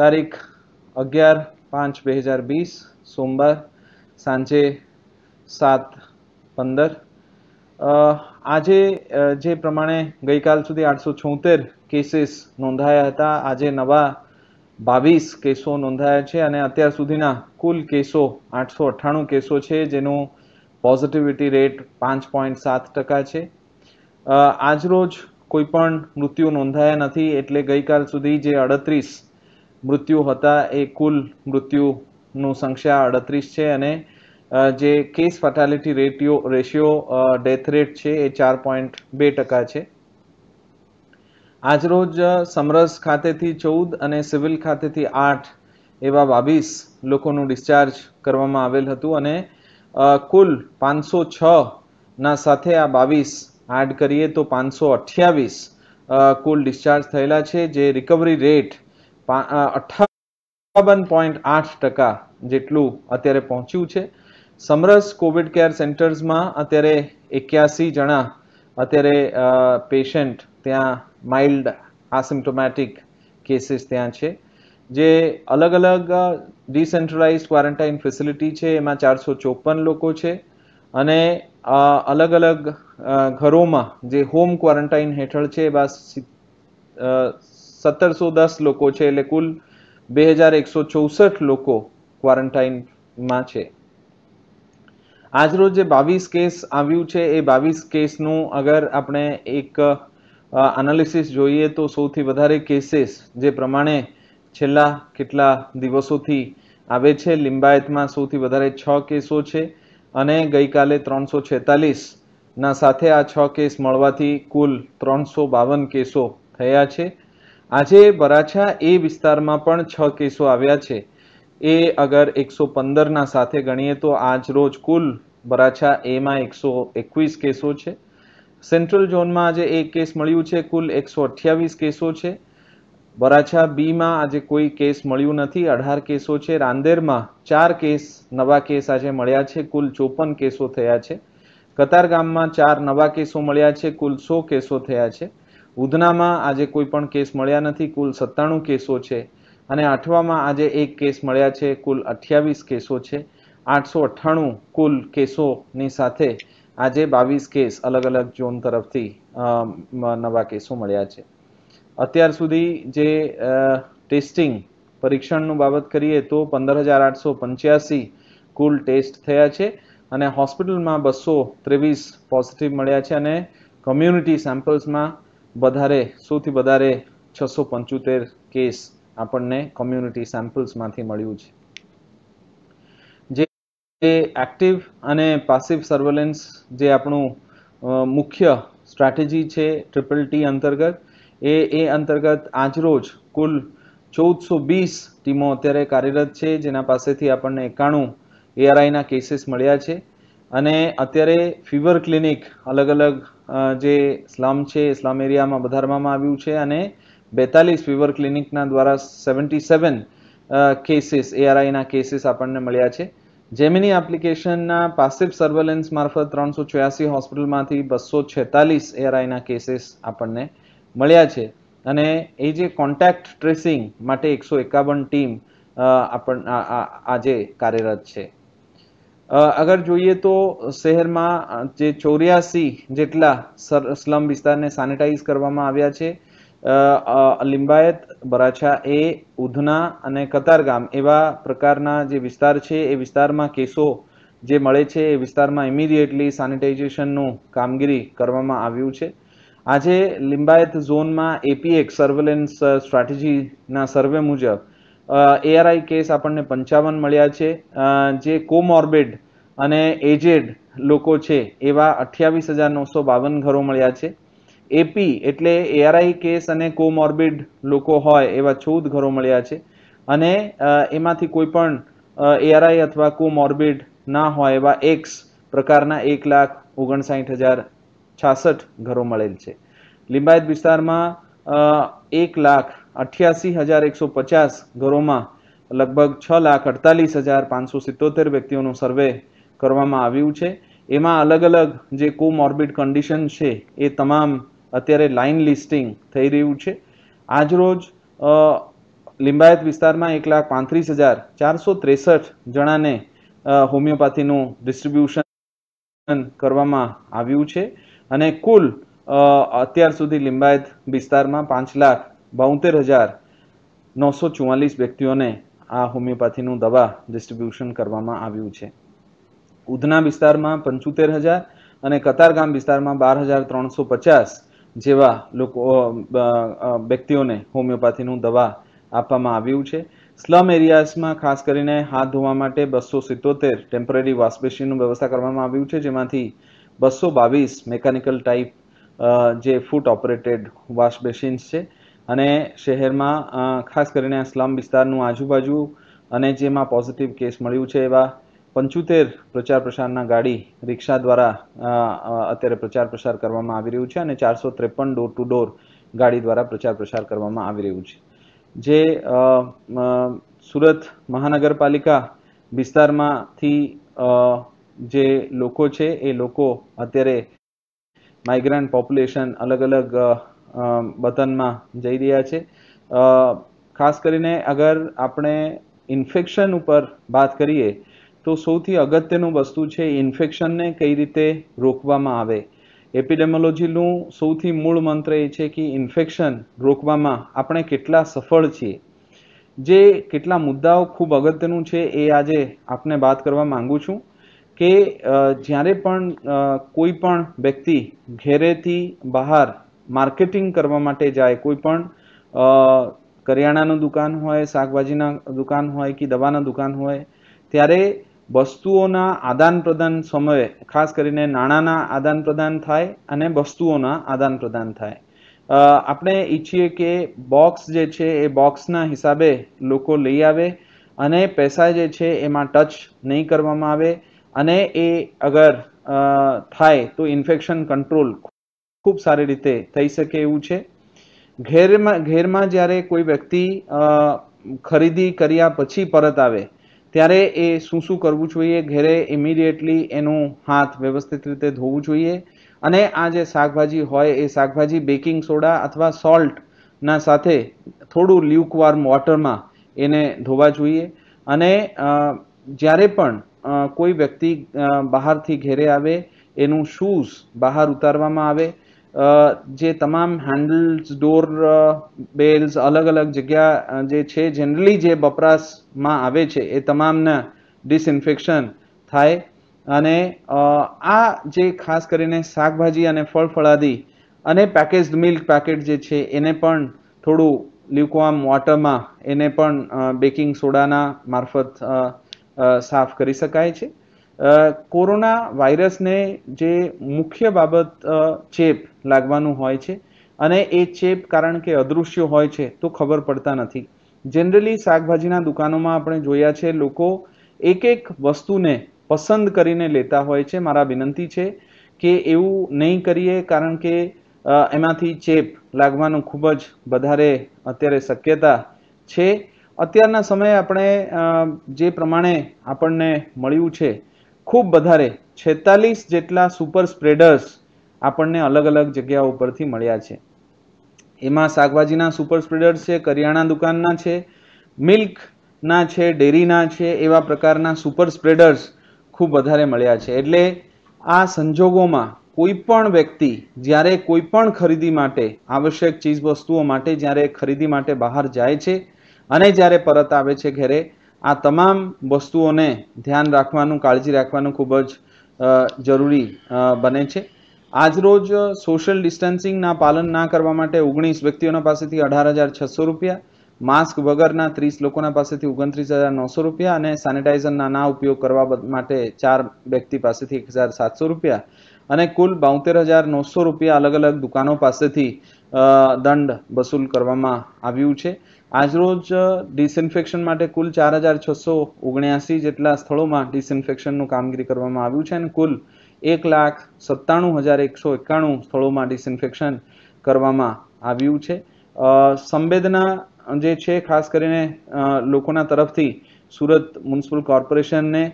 તારીખ અગિયાર પાંચ બે હજાર વીસ સોમવાર સાંજે સાત પંદર આજે જે પ્રમાણે ગઈકાલ સુધી આઠસો છોતેર કેસીસ નોંધાયા હતા આજે નવા બાવીસ કેસો નોંધાયા છે અને અત્યાર સુધીના કુલ કેસો આઠસો અઠ્ઠાણું કેસો છે જેનું પોઝિટિવિટી રેટ પાંચ પોઈન્ટ સાત ટકા છે આજરોજ કોઈ પણ મૃત્યુ નોંધાયા નથી એટલે ગઈકાલ સુધી જે અડત્રીસ મૃત્યુ હતા એ કુલ મૃત્યુનું સંખ્યા અડત્રીસ છે અને જે case fatality ratio ratio death rate છે એ ચાર પોઈન્ટ બે ટકા છે આજરોજ સમરસ ખાતેથી ચૌદ અને સિવિલ ખાતેથી આઠ એવા બાવીસ લોકોનું ડિસ્ચાર્જ કરવામાં આવેલ હતું અને કુલ પાંચસો છ ના સાથે આ બાવીસ એડ કરીએ તો પાંચસો અઠ્યાવીસ કુલ ડિસ્ચાર્જ થયેલા છે જે રિકવરી રેટ અઠાવન પોઈન્ટ આઠ ટકા જેટલું અત્યારે પહોંચ્યું છે સમરસ કોવિડ કેર સેન્ટર્સમાં અત્યારે એક્યાસી જણા અત્યારે પેશન્ટ ત્યાં માઇલ્ડ આસિમ્ટોમેટિક કેસીસ ત્યાં છે જે અલગ અલગ ડિસેન્ટ્રલાઇઝ ક્વોરન્ટાઇન ફેસિલિટી છે એમાં ચારસો ચોપન લોકો છે અને અલગ અલગ ઘરોમાં જે હોમ ક્વોરન્ટાઇન હેઠળ છે એવા સત્તરસો દસ લોકો છે એટલે કુલ બે હજાર એકસો ચોસઠ લોકો ક્વોરન્ટાઇનમાં છે આજરોજ જે બાવીસ કેસ આવ્યું છે એ બાવીસ કેસનું અગર આપણે એક એનાલિસિસ જોઈએ તો સૌથી વધારે કેસીસ જે પ્રમાણે છેલ્લા કેટલા દિવસોથી આવે છે લિંબાયતમાં સૌથી વધારે છ કેસો છે અને ગઈકાલે ત્રણસો છેતાલીસના સાથે આ છ કેસ મળવાથી કુલ ત્રણસો બાવન કેસો થયા છે આજે બરાછા એ વિસ્તારમાં પણ છ કેસો આવ્યા છે એ અગર એકસો પંદરના સાથે ગણીએ તો આજ રોજ કુલ બરાછા એમાં એકસો એકવીસ કેસો છે સેન્ટ્રલ ઝોનમાં આજે એક કેસ મળ્યું છે કુલ એકસો અઠ્યાવીસ કેસો છે બરાછા બીમાં આજે કોઈ કેસ મળ્યું નથી અઢાર કેસો છે રાંદેરમાં ચાર કેસ નવા કેસ આજે મળ્યા છે કુલ ચોપન કેસો થયા છે કતારગામમાં ચાર નવા કેસો મળ્યા છે કુલ સો કેસો થયા છે ઉધનામાં આજે કોઈ પણ કેસ મળ્યા નથી કુલ સત્તાણું કેસો છે અને આઠવામાં આજે એક કેસ મળ્યા છે કુલ અઠ્યાવીસ કેસો છે આઠસો અઠ્ઠાણું કુલ કેસોની સાથે આજે બાવીસ કેસ અલગ અલગ ઝોન તરફથી નવા કેસો મળ્યા છે અત્યાર સુધી જે ટેસ્ટિંગ પરીક્ષણનું બાબત કરીએ તો પંદર હજાર આઠસો પંચ્યાસી કુલ ટેસ્ટ થયા છે અને હોસ્પિટલમાં બસો ત્રેવીસ પોઝિટિવ મળ્યા છે અને કમ્યુનિટી સેમ્પલ્સમાં વધારે સૌથી વધારે છસો પંચોતેર કેસ આપણને કોમ્યુનિટી સેમ્પલ્સમાંથી મળ્યું છે જે એક્ટિવ અને પાસિવ સર્વેલન્સ જે આપણું મુખ્ય સ્ટ્રેટેજી છે ટ્રિપલ ટી અંતર્ગત એ એ અંતર્ગત આજરોજ કુલ ચૌદસો વીસ ટીમો અત્યારે કાર્યરત છે જેના પાસેથી આપણને એકાણું એઆરઆઈના કેસીસ મળ્યા છે અને અત્યારે ફીવર ક્લિનિક અલગ અલગ જે સ્લમ છે સ્લમ એરિયામાં વધારવામાં આવ્યું છે અને બેતાલીસ ફીવર ક્લિનિકના દ્વારા સેવન્ટી સેવન કેસીસ એઆરઆઈના કેસીસ આપણને મળ્યા છે જેમિની એપ્લિકેશનના પાસિવ સર્વેલન્સ મારફત ત્રણસો છ્યાસી હોસ્પિટલમાંથી બસો છેતાલીસ એઆરઆઈના કેસીસ આપણને મળ્યા છે અને એ જે કોન્ટેક્ટ ટ્રેસિંગ માટે એકસો એકાવન ટીમ આપણ આજે કાર્યરત છે અગર જોઈએ તો શહેરમાં જે ચોર્યાસી જેટલા સ્લમ વિસ્તારને સેનિટાઈઝ કરવામાં આવ્યા છે લિંબાયત બરાછા એ ઉધના અને કતારગામ એવા પ્રકારના જે વિસ્તાર છે એ વિસ્તારમાં કેસો જે મળે છે એ વિસ્તારમાં ઇમિડિયેટલી સેનિટાઇઝેશનનું કામગીરી કરવામાં આવ્યું છે આજે લિંબાયત ઝોનમાં એપીએક સર્વેલન્સ સ્ટ્રેટેજીના સર્વે મુજબ એઆરઆઈ કેસ આપણને પંચાવન મળ્યા છે જે કોમોર્બિડ અને એજેડ લોકો છે એવા અઠ્યાવીસ હજાર નવસો બાવન ઘરો મળ્યા છે એપી એટલે એઆરઆઈ કેસ અને કોમોર્બિડ લોકો હોય એવા ચૌદ ઘરો મળ્યા છે અને એમાંથી કોઈ પણ એઆરઆઈ અથવા કોમોર્બિડ ના હોય એવા એક્સ પ્રકારના એક લાખ ઓગણસાઠ હજાર છાસઠ ઘરો મળેલ છે લિંબાયત વિસ્તારમાં એક લાખ અઠ્યાસી હજાર એકસો પચાસ ઘરોમાં લગભગ છ લાખ અડતાલીસ હજાર પાંચસો સિત્તોતેર વ્યક્તિઓનું સર્વે કરવામાં આવ્યું છે એમાં અલગ અલગ જે કોમોર્બિડ કન્ડિશન છે એ તમામ અત્યારે લાઇન લિસ્ટિંગ થઈ રહ્યું છે આજરોજ લિંબાયત વિસ્તારમાં એક લાખ પાંત્રીસ હજાર ચારસો ત્રેસઠ જણાને હોમિયોપેથીનું ડિસ્ટ્રીબ્યુશન કરવામાં આવ્યું છે અને કુલ અત્યાર સુધી લિંબાયત વિસ્તારમાં પાંચ લાખ બોતેર હજાર નવસો ચુવાલીસ વ્યક્તિઓને આ હોમિયોપેથીનું દવા ડિસ્ટ્રીબ્યુશન કરવામાં આવ્યું છે ઉધના વિસ્તારમાં પંચોતેર હજાર અને કતારગામ વિસ્તારમાં બાર હજાર ત્રણસો પચાસ જેવા લોકો વ્યક્તિઓને હોમિયોપેથીનું દવા આપવામાં આવ્યું છે સ્લમ એરિયાસમાં ખાસ કરીને હાથ ધોવા માટે બસો સિત્તોતેર ટેમ્પરરી વોશબેસિનનું વ્યવસ્થા કરવામાં આવ્યું છે જેમાંથી બસો બાવીસ મેકેનિકલ ટાઈપ જે ફૂટ ઓપરેટેડ વોશબેસિન્સ છે અને શહેરમાં ખાસ કરીને સ્લમ વિસ્તારનું આજુબાજુ અને જેમાં પોઝિટિવ કેસ મળ્યું છે એવા પંચોતેર પ્રચાર પ્રસારના ગાડી રિક્ષા દ્વારા અત્યારે પ્રચાર પ્રસાર કરવામાં આવી રહ્યું છે અને ચારસો ત્રેપન ડોર ટુ ડોર ગાડી દ્વારા પ્રચાર પ્રસાર કરવામાં આવી રહ્યું છે જે સુરત મહાનગરપાલિકા વિસ્તારમાંથી જે લોકો છે એ લોકો અત્યારે માઇગ્રન્ટ પોપ્યુલેશન અલગ અલગ બતનમાં જઈ રહ્યા છે ખાસ કરીને અગર આપણે ઇન્ફેક્શન ઉપર વાત કરીએ તો સૌથી અગત્યનું વસ્તુ છે ઇન્ફેક્શનને કઈ રીતે રોકવામાં આવે એપિડેમોલોજીનું સૌથી મૂળ મંત્ર એ છે કે ઇન્ફેક્શન રોકવામાં આપણે કેટલા સફળ છીએ જે કેટલા મુદ્દાઓ ખૂબ અગત્યનું છે એ આજે આપને વાત કરવા માંગુ છું કે જ્યારે પણ કોઈ પણ વ્યક્તિ ઘેરેથી બહાર માર્કેટિંગ કરવા માટે જાય કોઈ પણ કરિયાણાનું દુકાન હોય શાકભાજીના દુકાન હોય કે દવાના દુકાન હોય ત્યારે વસ્તુઓના આદાન પ્રદાન સમયે ખાસ કરીને નાણાંના આદાન પ્રદાન થાય અને વસ્તુઓના આદાન પ્રદાન થાય આપણે ઈચ્છીએ કે બોક્સ જે છે એ બોક્સના હિસાબે લોકો લઈ આવે અને પૈસા જે છે એમાં ટચ નહીં કરવામાં આવે અને એ અગર થાય તો ઇન્ફેક્શન કંટ્રોલ ખૂબ સારી રીતે થઈ શકે એવું છે ઘેરમાં ઘેરમાં જ્યારે કોઈ વ્યક્તિ ખરીદી કર્યા પછી પરત આવે ત્યારે એ શું શું કરવું જોઈએ ઘેરે ઇમિડિયેટલી એનું હાથ વ્યવસ્થિત રીતે ધોવું જોઈએ અને આ જે શાકભાજી હોય એ શાકભાજી બેકિંગ સોડા અથવા સોલ્ટના સાથે થોડું લ્યુકવાર્મ વોટરમાં એને ધોવા જોઈએ અને જ્યારે પણ કોઈ વ્યક્તિ બહારથી ઘેરે આવે એનું શૂઝ બહાર ઉતારવામાં આવે જે તમામ હેન્ડલ્સ ડોર બેલ્સ અલગ અલગ જગ્યા જે છે જનરલી જે વપરાશમાં આવે છે એ તમામને ડિસઇન્ફેક્શન થાય અને આ જે ખાસ કરીને શાકભાજી અને ફળ ફળફળાદી અને પેકેજ્ડ મિલ્ક પેકેટ જે છે એને પણ થોડું લ્યુકવામ વોટરમાં એને પણ બેકિંગ સોડાના મારફત સાફ કરી શકાય છે કોરોના વાયરસને જે મુખ્ય બાબત ચેપ લાગવાનું હોય છે અને એ ચેપ કારણ કે અદૃશ્ય હોય છે તો ખબર પડતા નથી જનરલી શાકભાજીના દુકાનોમાં આપણે જોયા છે લોકો એક એક વસ્તુને પસંદ કરીને લેતા હોય છે મારા વિનંતી છે કે એવું નહીં કરીએ કારણ કે એમાંથી ચેપ લાગવાનું ખૂબ જ વધારે અત્યારે શક્યતા છે અત્યારના સમયે આપણે જે પ્રમાણે આપણને મળ્યું છે ખૂબ વધારે છેતાલીસ જેટલા સુપર સ્પ્રેડર્સ આપણને અલગ અલગ જગ્યા ઉપરથી મળ્યા છે એમાં શાકભાજીના સુપર સ્પ્રેડર્સ છે કરિયાણા દુકાનના છે મિલ્કના છે ડેરીના છે એવા પ્રકારના સુપર સ્પ્રેડર્સ ખૂબ વધારે મળ્યા છે એટલે આ સંજોગોમાં કોઈ પણ વ્યક્તિ જ્યારે કોઈ પણ ખરીદી માટે આવશ્યક ચીજ વસ્તુઓ માટે જ્યારે ખરીદી માટે બહાર જાય છે અને જ્યારે પરત આવે છે ઘરે આ તમામ વસ્તુઓને ધ્યાન રાખવાનું કાળજી રાખવાનું ખૂબ જ જરૂરી બને છે આજરોજ સોશિયલ ડિસ્ટન્સિંગના પાલન ના કરવા માટે ઓગણીસ વ્યક્તિઓના પાસેથી અઢાર હજાર છસો રૂપિયા માસ્ક વગરના ત્રીસ લોકોના પાસેથી ઓગણત્રીસ હજાર નવસો રૂપિયા અને સેનિટાઇઝરના ના ઉપયોગ કરવા માટે ચાર વ્યક્તિ પાસેથી એક હજાર સાતસો રૂપિયા અને કુલ બાઉતેર હજાર નવસો રૂપિયા અલગ અલગ દુકાનો પાસેથી દંડ વસૂલ કરવામાં આવ્યું છે આજરોજ ડિસઇન્ફેક્શન માટે કુલ ચાર હજાર છસો ઓગણ્યાસી જેટલા સ્થળોમાં ડિસઇન્ફેક્શનનું કામગીરી કરવામાં આવ્યું છે અને કુલ એક લાખ સત્તાણું હજાર એકસો એકાણું સ્થળોમાં ડિસઇન્ફેક્શન કરવામાં આવ્યું છે સંવેદના જે છે ખાસ કરીને લોકોના તરફથી સુરત મ્યુનિસિપલ કોર્પોરેશનને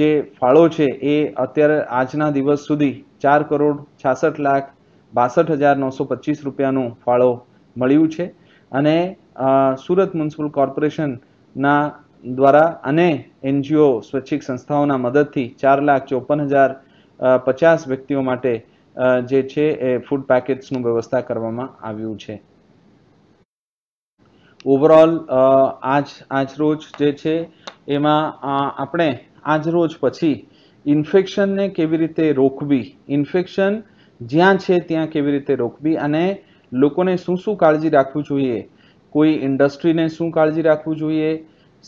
જે ફાળો છે એ અત્યારે આજના દિવસ સુધી ચાર કરોડ છાસઠ લાખ બાસઠ હજાર નવસો પચીસ રૂપિયાનું ફાળો મળ્યું છે અને સુરત મ્યુનિસિપલ કોર્પોરેશનના દ્વારા અને એનજીઓ સ્વૈચ્છિક સંસ્થાઓના મદદથી ચાર લાખ ચોપન હજાર પચાસ વ્યક્તિઓ માટે જે છે એ ફૂડ પેકેટ્સનું વ્યવસ્થા કરવામાં આવ્યું છે ઓવરઓલ આજ આજ રોજ જે છે એમાં આપણે આજ રોજ પછી ઇન્ફેક્શનને કેવી રીતે રોકવી ઇન્ફેક્શન જ્યાં છે ત્યાં કેવી રીતે રોકવી અને લોકોને શું શું કાળજી રાખવું જોઈએ કોઈ ઇન્ડસ્ટ્રીને શું કાળજી રાખવું જોઈએ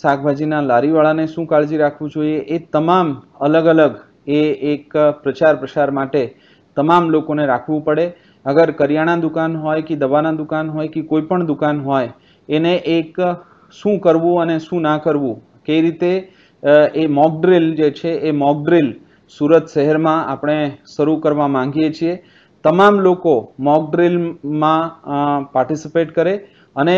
શાકભાજીના લારીવાળાને શું કાળજી રાખવું જોઈએ એ તમામ અલગ અલગ એ એક પ્રચાર પ્રસાર માટે તમામ લોકોને રાખવું પડે અગર કરિયાણા દુકાન હોય કે દવાના દુકાન હોય કે કોઈ પણ દુકાન હોય એને એક શું કરવું અને શું ના કરવું કઈ રીતે એ મોકડ્રિલ જે છે એ મોકડ્રિલ સુરત શહેરમાં આપણે શરૂ કરવા માંગીએ છીએ તમામ લોકો મોકડ્રિલમાં ડ્રિલમાં પાર્ટિસિપેટ કરે અને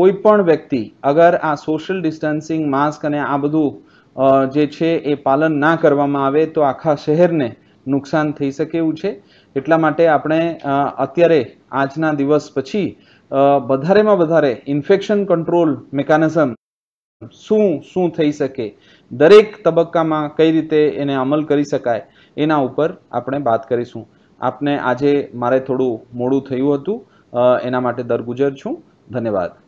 કોઈ પણ વ્યક્તિ અગર આ સોશિયલ ડિસ્ટન્સિંગ માસ્ક અને આ બધું જે છે એ પાલન ના કરવામાં આવે તો આખા શહેરને નુકસાન થઈ શકે એવું છે એટલા માટે આપણે અત્યારે આજના દિવસ પછી વધારેમાં વધારે ઇન્ફેક્શન કંટ્રોલ મિકાનિઝમ શું શું થઈ શકે દરેક તબક્કામાં કઈ રીતે એને અમલ કરી શકાય એના ઉપર આપણે વાત કરીશું આપને આજે મારે થોડું મોડું થયું હતું એના માટે દરગુજર છું ધન્યવાદ